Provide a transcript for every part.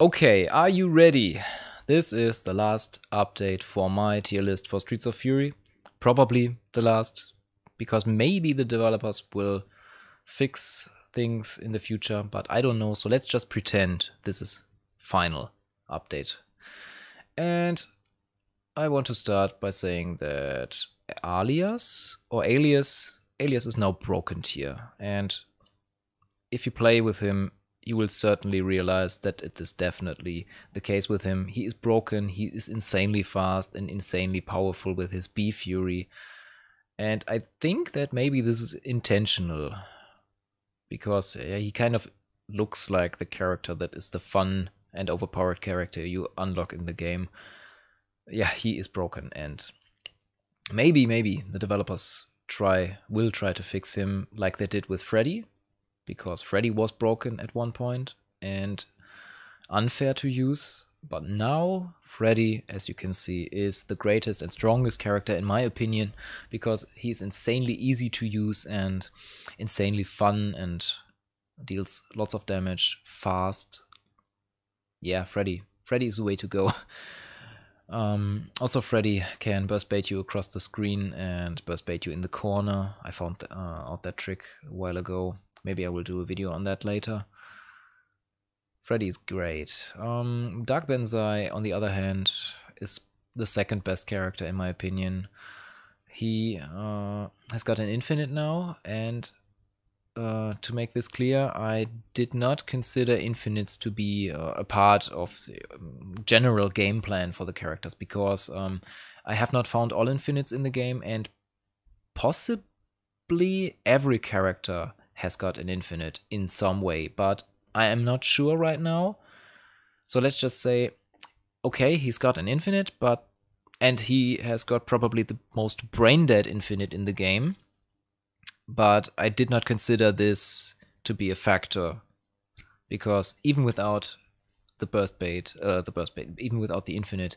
Okay, are you ready? This is the last update for my tier list for Streets of Fury. Probably the last, because maybe the developers will fix things in the future, but I don't know. So let's just pretend this is final update. And I want to start by saying that alias or alias alias is now broken tier. And if you play with him, you will certainly realize that it is definitely the case with him. He is broken, he is insanely fast and insanely powerful with his B Fury. And I think that maybe this is intentional because yeah, he kind of looks like the character that is the fun and overpowered character you unlock in the game. Yeah, he is broken and maybe maybe the developers try will try to fix him like they did with Freddy because Freddy was broken at one point and unfair to use. But now Freddy, as you can see, is the greatest and strongest character in my opinion because he's insanely easy to use and insanely fun and deals lots of damage fast. Yeah, Freddy. Freddy is the way to go. Um, also, Freddy can burst bait you across the screen and burst bait you in the corner. I found uh, out that trick a while ago. Maybe I will do a video on that later. Freddy's great. Um, Dark Benzai, on the other hand, is the second best character in my opinion. He uh, has got an infinite now, and uh, to make this clear, I did not consider infinites to be uh, a part of the um, general game plan for the characters because um, I have not found all infinites in the game, and possibly every character has got an infinite in some way, but I am not sure right now. So let's just say, okay, he's got an infinite, but and he has got probably the most brain dead infinite in the game. But I did not consider this to be a factor because even without the burst bait, uh, the burst bait, even without the infinite,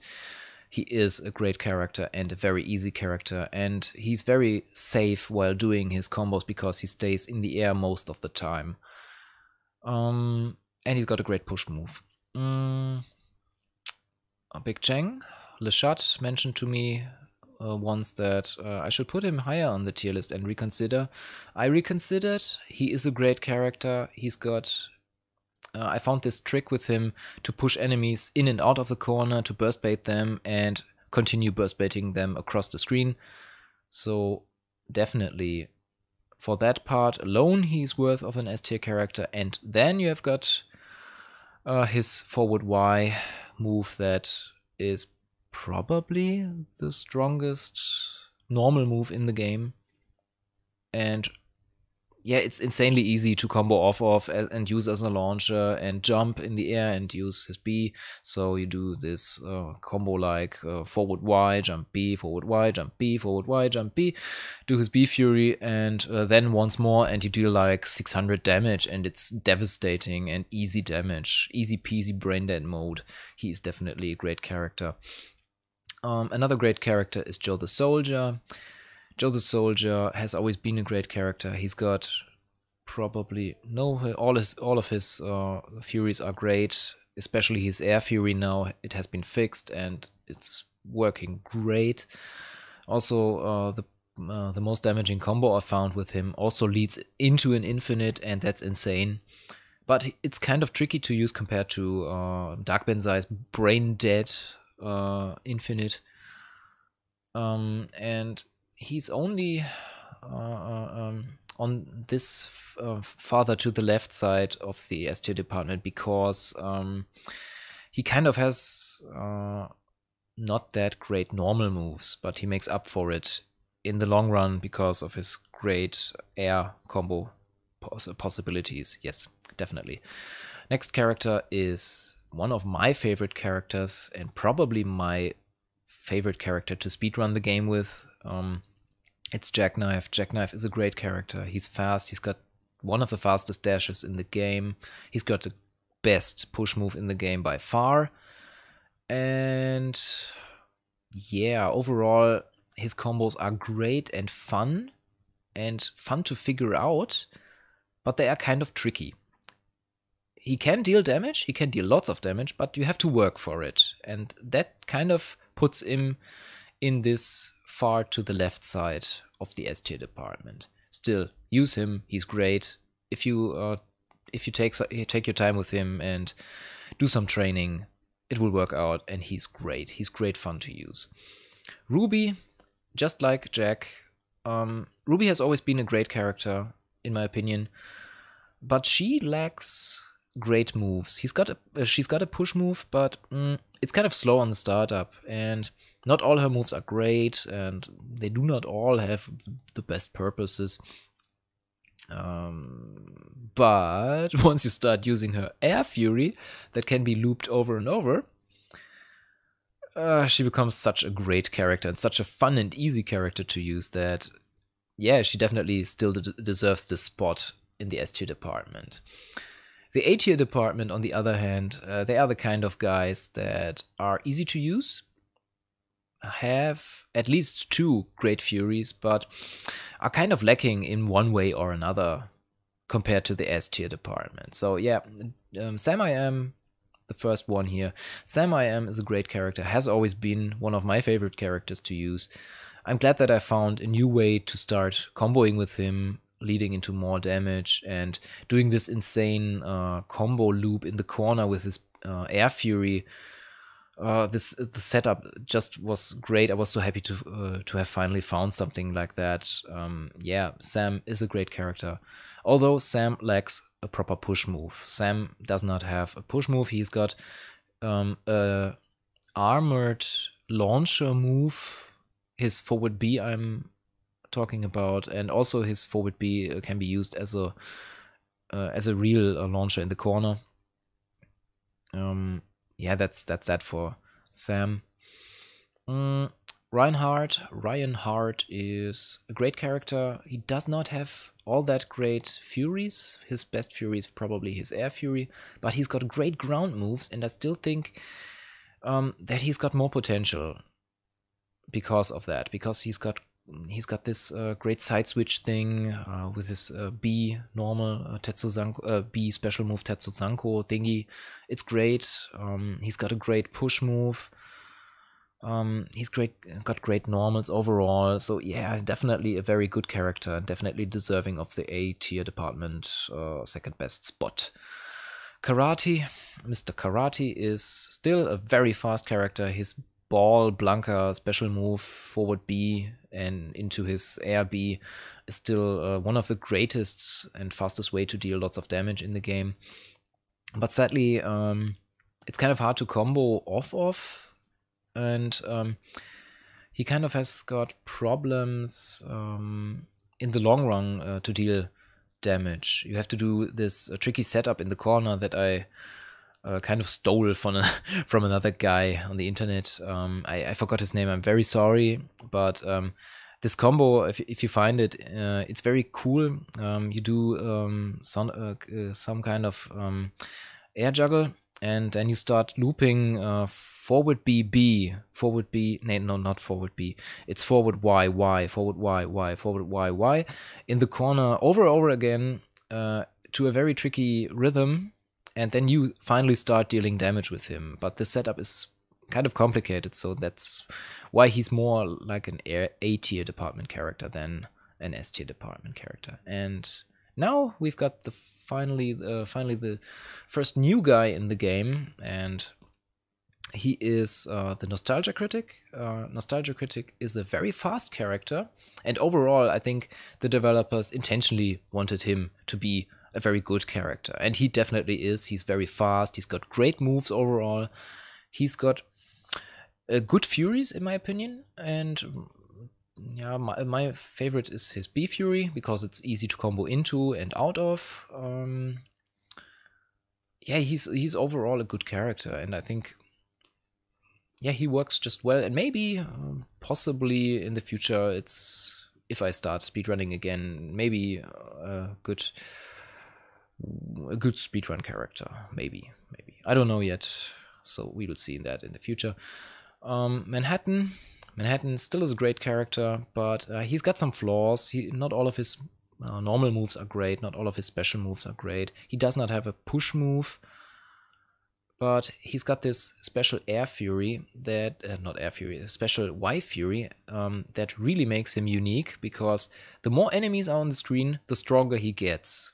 he is a great character and a very easy character, and he's very safe while doing his combos because he stays in the air most of the time. Um, and he's got a great push move. Mm. Uh, Big Cheng, Chat mentioned to me uh, once that uh, I should put him higher on the tier list and reconsider. I reconsidered. He is a great character. He's got uh, I found this trick with him to push enemies in and out of the corner to burst bait them and continue burst baiting them across the screen. So definitely for that part alone he's worth of an S tier character and then you have got uh, his forward Y move that is probably the strongest normal move in the game and yeah, it's insanely easy to combo off of and use as a launcher and jump in the air and use his B. So you do this uh, combo like uh, forward Y, jump B, forward Y, jump B, forward Y, jump B, do his B Fury and uh, then once more and you deal like 600 damage and it's devastating and easy damage, easy peasy brain dead mode. He is definitely a great character. Um, another great character is Joe the Soldier. Joe the Soldier has always been a great character. He's got probably no all his all of his uh, Furies are great, especially his Air Fury now. It has been fixed and it's working great. Also, uh, the uh, the most damaging combo I found with him also leads into an infinite, and that's insane. But it's kind of tricky to use compared to uh, Dark Benzai's brain dead uh, infinite. Um, and he's only uh, uh, um, on this uh, farther to the left side of the ST department because um, he kind of has not that great normal moves, but he makes up for it in the long run because of his great air combo poss possibilities. Yes, definitely. Next character is one of my favorite characters and probably my favorite character to speedrun the game with. Um, it's Jackknife. Jackknife is a great character. He's fast. He's got one of the fastest dashes in the game. He's got the best push move in the game by far. And yeah, overall, his combos are great and fun and fun to figure out, but they are kind of tricky. He can deal damage, he can deal lots of damage, but you have to work for it. And that kind of puts him in this far to the left side of the S tier department. Still, use him. He's great. If you uh, if you take uh, take your time with him and do some training, it will work out. And he's great. He's great fun to use. Ruby, just like Jack, um, Ruby has always been a great character in my opinion, but she lacks great moves. He's got a uh, she's got a push move, but mm, it's kind of slow on the startup and not all her moves are great, and they do not all have the best purposes. Um, but once you start using her air fury that can be looped over and over, uh, she becomes such a great character and such a fun and easy character to use that, yeah, she definitely still de deserves this spot in the S tier department. The A tier department, on the other hand, uh, they are the kind of guys that are easy to use, have at least two Great Furies, but are kind of lacking in one way or another compared to the S tier department. So yeah, um, Sam I Am, the first one here. Sam I Am is a great character, has always been one of my favorite characters to use. I'm glad that I found a new way to start comboing with him, leading into more damage and doing this insane uh, combo loop in the corner with his uh, Air Fury uh, this the setup just was great. I was so happy to uh, to have finally found something like that. Um, yeah, Sam is a great character, although Sam lacks a proper push move. Sam does not have a push move. He's got um, a armored launcher move. His forward B, I'm talking about, and also his forward B uh, can be used as a uh, as a real uh, launcher in the corner. Um, yeah, that's that's that for Sam. Mm, Reinhardt, Ryan Hart is a great character. He does not have all that great furies. His best fury is probably his air fury, but he's got great ground moves, and I still think um, that he's got more potential because of that, because he's got he's got this uh, great side switch thing uh, with his uh, B normal uh, Tetsu Zanko, uh, B special move Tetsu Zanko thingy. It's great. Um, he's got a great push move. Um, he's great, got great normals overall. So yeah, definitely a very good character and definitely deserving of the A tier department uh, second best spot. Karate, Mr. Karate is still a very fast character. His ball Blanca special move forward B and into his air B is still uh, one of the greatest and fastest way to deal lots of damage in the game. But sadly, um, it's kind of hard to combo off off, and um, he kind of has got problems um, in the long run uh, to deal damage. You have to do this uh, tricky setup in the corner that I uh, kind of stole from a, from another guy on the internet. Um, I, I, forgot his name. I'm very sorry, but um, this combo, if if you find it, uh, it's very cool. Um, you do um, some uh, uh, some kind of um, air juggle, and then you start looping uh, forward B B forward B. No, no, not forward B. It's forward Y Y forward Y Y forward Y Y in the corner over over again uh, to a very tricky rhythm and then you finally start dealing damage with him. But the setup is kind of complicated, so that's why he's more like an A tier department character than an S tier department character. And now we've got the finally uh, finally the first new guy in the game, and he is uh, the Nostalgia Critic. Uh, Nostalgia Critic is a very fast character, and overall, I think the developers intentionally wanted him to be a very good character. And he definitely is. He's very fast. He's got great moves overall. He's got a uh, good Furies, in my opinion. And mm, yeah, my, my favorite is his B Fury because it's easy to combo into and out of. Um, yeah, he's he's overall a good character, and I think yeah he works just well. And maybe um, possibly in the future, it's if I start speedrunning again, maybe a uh, good a good speedrun character. Maybe, maybe. I don't know yet, so we will see that in the future. Um, Manhattan. Manhattan still is a great character, but uh, he's got some flaws. He, not all of his uh, normal moves are great. Not all of his special moves are great. He does not have a push move, but he's got this special air fury that uh, not air fury, special Y fury um, that really makes him unique because the more enemies are on the screen, the stronger he gets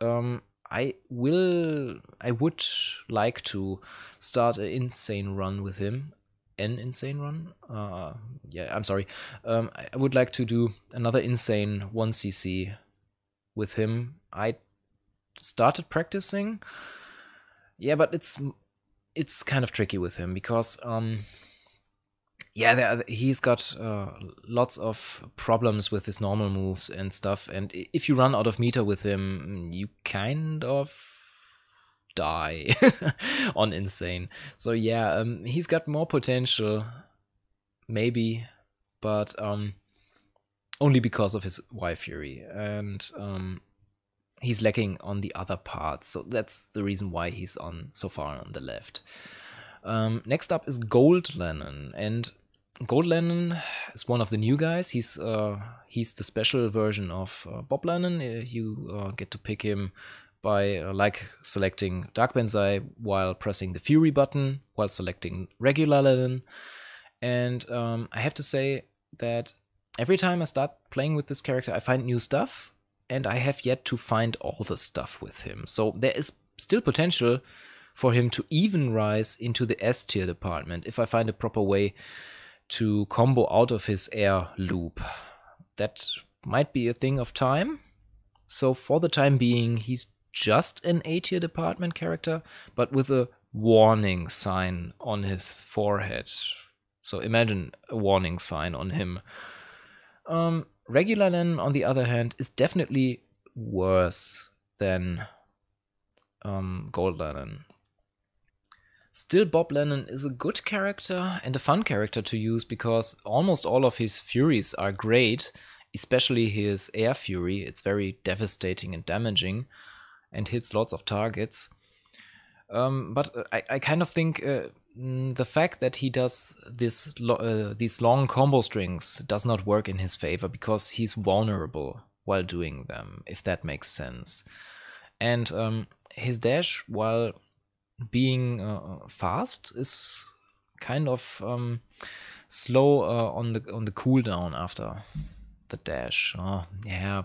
um, I will, I would like to start an insane run with him. An insane run? Uh, yeah, I'm sorry. Um, I would like to do another insane 1cc with him. I started practicing. Yeah, but it's it's kind of tricky with him because um, yeah, there, he's got uh, lots of problems with his normal moves and stuff. And if you run out of meter with him, mm, you kind of die on insane. So yeah, um, he's got more potential, maybe, but um, only because of his Y Fury, and um, he's lacking on the other parts. So that's the reason why he's on so far on the left. Um, next up is Gold Lennon, and Gold Lennon is one of the new guys. He's uh, he's the special version of uh, Bob Lennon. Uh, you uh, get to pick him by uh, like selecting Dark Benzai while pressing the Fury button while selecting regular Lennon. And um, I have to say that every time I start playing with this character, I find new stuff, and I have yet to find all the stuff with him. So there is still potential for him to even rise into the S tier department if I find a proper way to combo out of his air loop. That might be a thing of time. So for the time being, he's just an A-tier department character, but with a warning sign on his forehead. So imagine a warning sign on him. Um, regular Len, on the other hand, is definitely worse than um, Gold Lennon. Still, Bob Lennon is a good character and a fun character to use because almost all of his Furies are great, especially his Air Fury. It's very devastating and damaging and hits lots of targets. Um, but uh, I, I, kind of think uh, mm, the fact that he does this lo uh, these long combo strings does not work in his favor because he's vulnerable while doing them, if that makes sense. And um, his dash, while being uh, uh, fast is kind of um, slow uh, on the on the cooldown after the dash. Oh, yeah,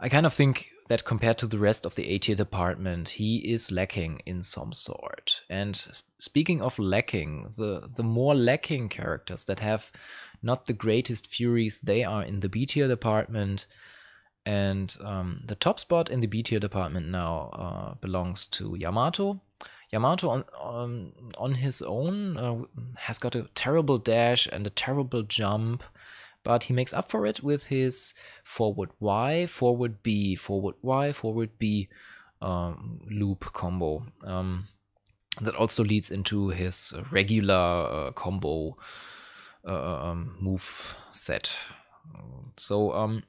I kind of think that compared to the rest of the AT department, he is lacking in some sort. And speaking of lacking, the the more lacking characters that have not the greatest furies, they are in the B tier department. And um, the top spot in the B tier department now uh, belongs to Yamato, Yamato on um, on his own uh, has got a terrible dash and a terrible jump, but he makes up for it with his forward Y, forward B, forward Y, forward B um, loop combo. Um, that also leads into his regular uh, combo uh, um, move set. So um,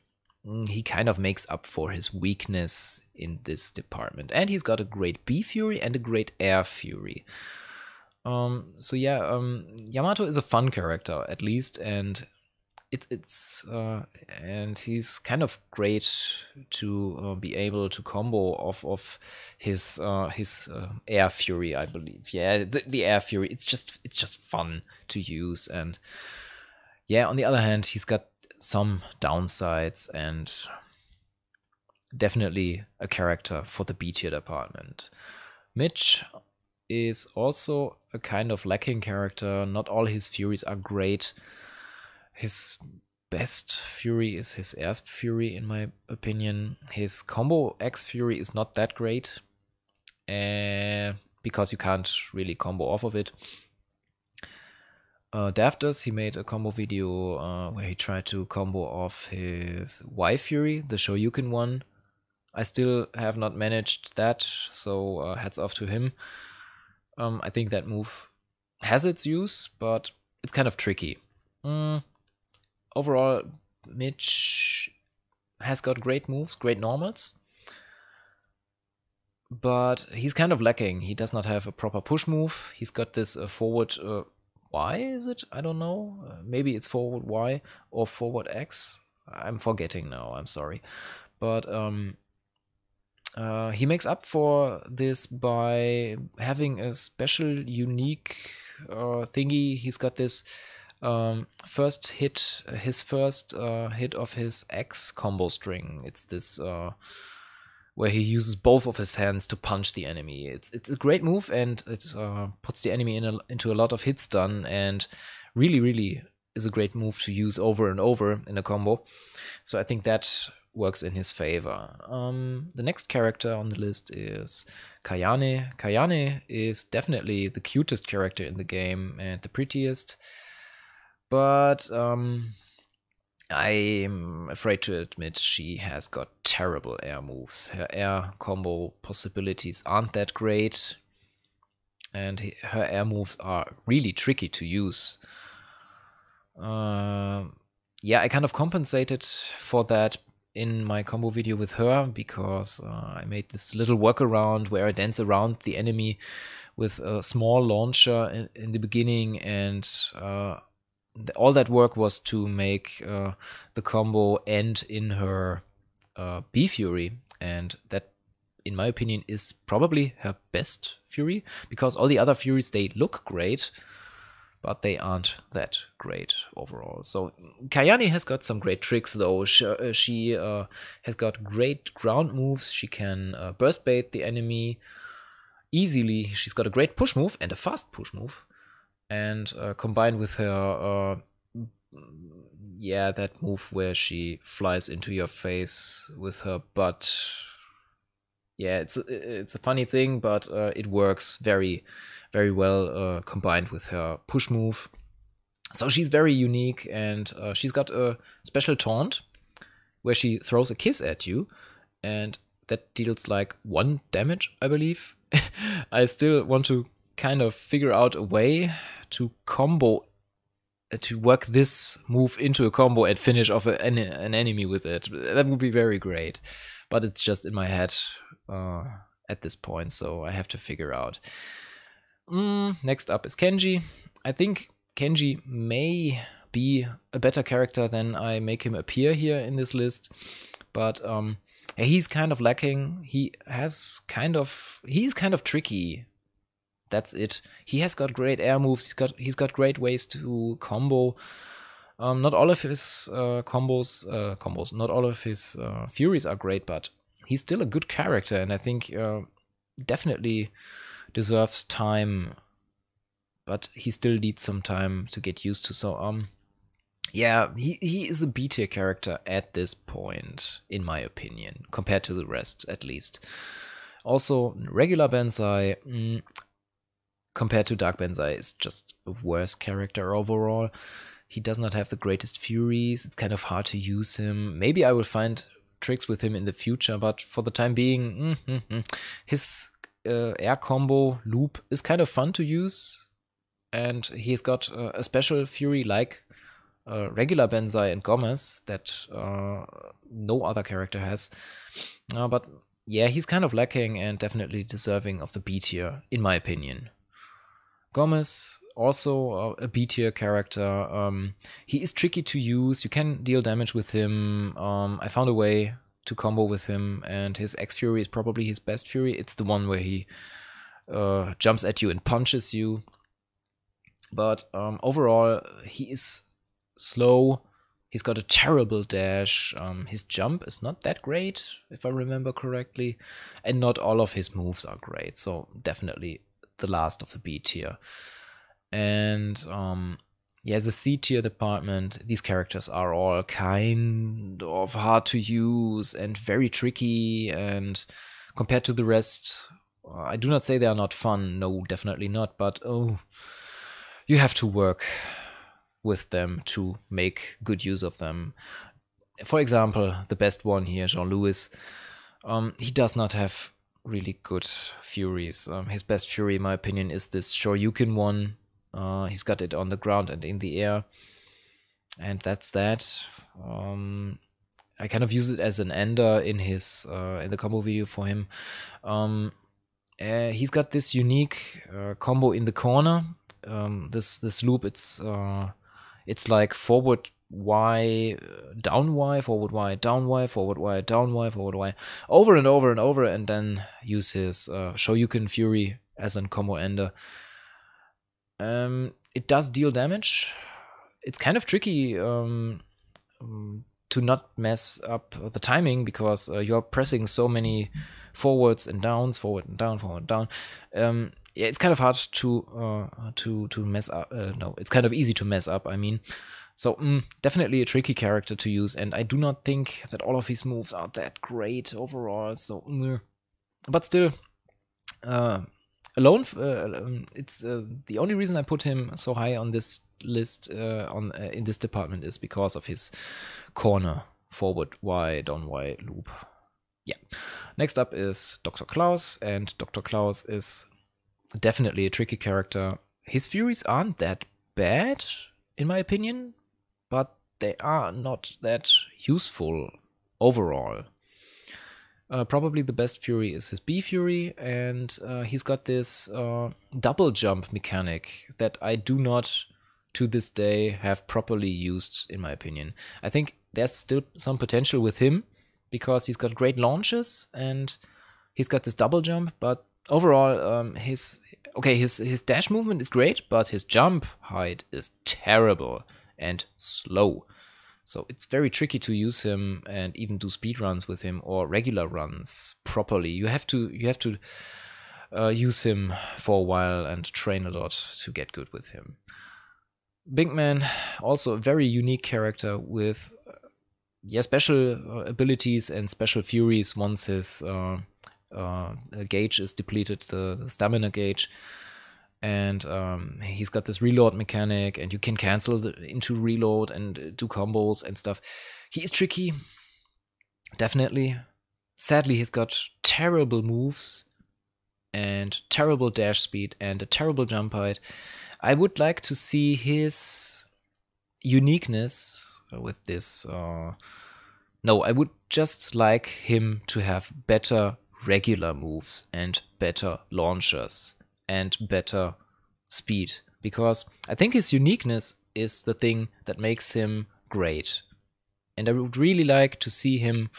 Mm, he kind of makes up for his weakness in this department. And he's got a great B Fury and a great Air Fury. Um, so yeah, um, Yamato is a fun character at least, and it, it's uh, and he's kind of great to uh, be able to combo off of his uh, his uh, Air Fury, I believe. Yeah, the, the Air Fury. It's just it's just fun to use and. Yeah, on the other hand, he's got some downsides and definitely a character for the B tier department. Mitch is also a kind of lacking character. Not all his furies are great. His best fury is his air fury, in my opinion. His combo X fury is not that great uh, because you can't really combo off of it uh, Daft he made a combo video uh, where he tried to combo off his Y Fury, the Shoryuken one. I still have not managed that, so uh, hats off to him. Um, I think that move has its use, but it's kind of tricky. Mm. Overall, Mitch has got great moves, great normals, but he's kind of lacking. He does not have a proper push move. He's got this uh, forward uh, Y is it? I don't know. Uh, maybe it's forward Y or forward X. I'm forgetting now. I'm sorry. But um, uh, he makes up for this by having a special unique uh, thingy. He's got this um, first hit, his first uh, hit of his X combo string. It's this uh, where he uses both of his hands to punch the enemy. It's it's a great move and it uh, puts the enemy in a, into a lot of hits done and really really is a great move to use over and over in a combo. So I think that works in his favor. Um, the next character on the list is Kayane. Kayane is definitely the cutest character in the game and the prettiest, but um, I'm afraid to admit she has got terrible air moves. Her air combo possibilities aren't that great, and her air moves are really tricky to use. Uh, yeah, I kind of compensated for that in my combo video with her because uh, I made this little workaround where I dance around the enemy with a small launcher in, in the beginning and uh, all that work was to make uh, the combo end in her uh, B Fury, and that, in my opinion, is probably her best Fury because all the other Furies they look great, but they aren't that great overall. So Kayani has got some great tricks though. She, uh, she uh, has got great ground moves. She can uh, burst bait the enemy easily. She's got a great push move and a fast push move and uh, combined with her, uh, yeah, that move where she flies into your face with her butt. Yeah, it's it's a funny thing, but uh, it works very, very well uh, combined with her push move. So she's very unique, and uh, she's got a special taunt where she throws a kiss at you, and that deals like one damage, I believe. I still want to kind of figure out a way to combo uh, to work this move into a combo and finish off a, an, an, enemy with it. That would be very great. But it's just in my head uh, at this point, so I have to figure out. Mm, next up is Kenji. I think Kenji may be a better character than I make him appear here in this list, but um, he's kind of lacking. He has kind of he's kind of tricky that's it. He has got great air moves. He's got he's got great ways to combo. Um, not all of his uh, combos uh, combos. Not all of his uh, furies are great, but he's still a good character, and I think uh, definitely deserves time. But he still needs some time to get used to. So um, yeah, he he is a B tier character at this point, in my opinion, compared to the rest at least. Also, regular Bensai, mm, compared to Dark Benzai is just a worse character overall. He does not have the greatest furies. It's kind of hard to use him. Maybe I will find tricks with him in the future, but for the time being, mm, his uh, air combo loop is kind of fun to use. And he's got uh, a special fury like uh, regular Benzai and Gomez that uh, no other character has. Uh, but yeah, he's kind of lacking and definitely deserving of the B tier, in my opinion. Gomez, also a B tier character. Um, he is tricky to use. You can deal damage with him. Um, I found a way to combo with him, and his X Fury is probably his best Fury. It's the one where he uh, jumps at you and punches you. But um, overall, he is slow. He's got a terrible dash. Um, his jump is not that great, if I remember correctly. And not all of his moves are great. So, definitely the last of the B tier. And um, yeah, the C tier department, these characters are all kind of hard to use and very tricky. And compared to the rest, I do not say they are not fun. No, definitely not. But oh, you have to work with them to make good use of them. For example, the best one here, Jean Louis, um, he does not have really good furies. Um, his best fury, in my opinion, is this Shoryuken one. Uh, he's got it on the ground and in the air. And that's that. Um, I kind of use it as an ender in his uh, in the combo video for him. Um, uh, he's got this unique uh, combo in the corner. Um, this this loop, it's uh, it's like forward Y down Y, forward Y, down Y, forward Y, down Y, forward Y, over and over and over, and then use his uh, can Fury as an combo ender. Um, it does deal damage. It's kind of tricky um, mm, to not mess up the timing because uh, you're pressing so many forwards and downs, forward and down, forward and down. Um, yeah, it's kind of hard to uh, to to mess up. Uh, no, it's kind of easy to mess up. I mean, so mm, definitely a tricky character to use, and I do not think that all of his moves are that great overall. So, mm. but still, uh, alone, uh, um, it's uh, the only reason I put him so high on this list uh, on uh, in this department is because of his corner forward Y on Y loop. Yeah. Next up is Dr. Klaus, and Dr. Klaus is definitely a tricky character. His furies aren't that bad, in my opinion, they are not that useful overall. Uh, probably the best Fury is his B Fury, and uh, he's got this uh, double jump mechanic that I do not, to this day, have properly used, in my opinion. I think there's still some potential with him because he's got great launches and he's got this double jump, but overall, um, his okay, his his dash movement is great, but his jump height is terrible and slow. So it's very tricky to use him and even do speed runs with him or regular runs properly. You have to you have to uh, use him for a while and train a lot to get good with him. Bigman, also a very unique character with uh, yeah special uh, abilities and special furies once his uh, uh, gauge is depleted, the, the stamina gauge and um, he's got this reload mechanic and you can cancel the, into reload and uh, do combos and stuff he is tricky definitely sadly he's got terrible moves and terrible dash speed and a terrible jump height i would like to see his uniqueness with this uh, no i would just like him to have better regular moves and better launchers and better speed because I think his uniqueness is the thing that makes him great. And I would really like to see him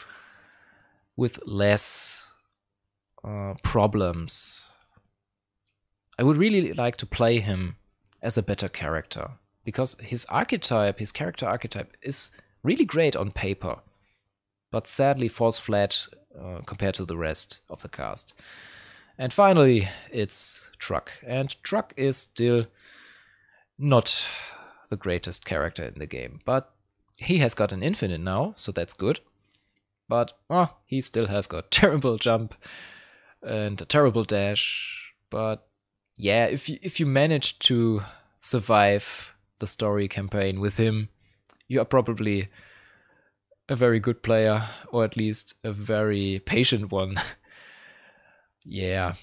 with less uh, problems. I would really like to play him as a better character because his archetype, his character archetype, is really great on paper, but sadly falls flat uh, compared to the rest of the cast. And finally, it's Truck. And Truck is still not the greatest character in the game, but he has got an infinite now, so that's good. But oh, he still has got terrible jump and a terrible dash. But yeah, if you, if you manage to survive the story campaign with him, you are probably a very good player, or at least a very patient one yeah,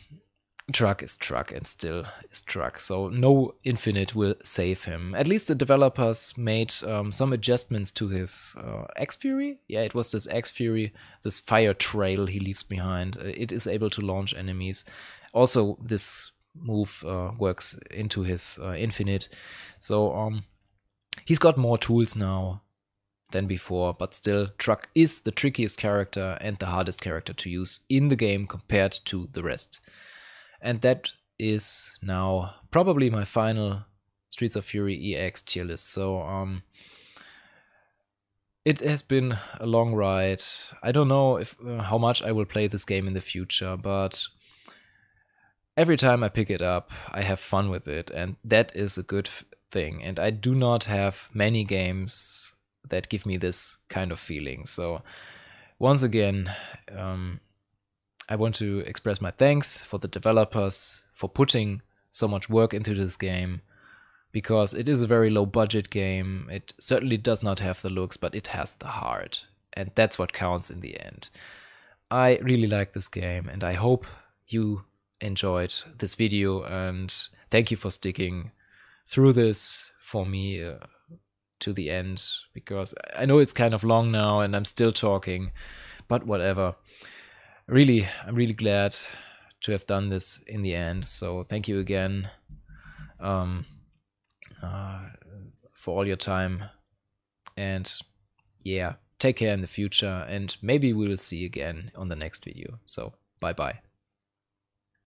truck is truck and still is truck. So no infinite will save him. At least the developers made um, some adjustments to his uh, X Fury. Yeah, it was this X Fury, this fire trail he leaves behind. Uh, it is able to launch enemies. Also, this move uh, works into his uh, infinite. So um, he's got more tools now than before, but still, Truck is the trickiest character and the hardest character to use in the game compared to the rest. And that is now probably my final Streets of Fury EX tier list. So, um, it has been a long ride. I don't know if uh, how much I will play this game in the future, but every time I pick it up, I have fun with it, and that is a good thing. And I do not have many games that give me this kind of feeling. So once again, um, I want to express my thanks for the developers for putting so much work into this game because it is a very low budget game. It certainly does not have the looks, but it has the heart. And that's what counts in the end. I really like this game and I hope you enjoyed this video and thank you for sticking through this for me. Uh, to the end because I know it's kind of long now and I'm still talking, but whatever. Really, I'm really glad to have done this in the end. So thank you again um, uh, for all your time. And yeah, take care in the future. And maybe we will see again on the next video. So bye bye.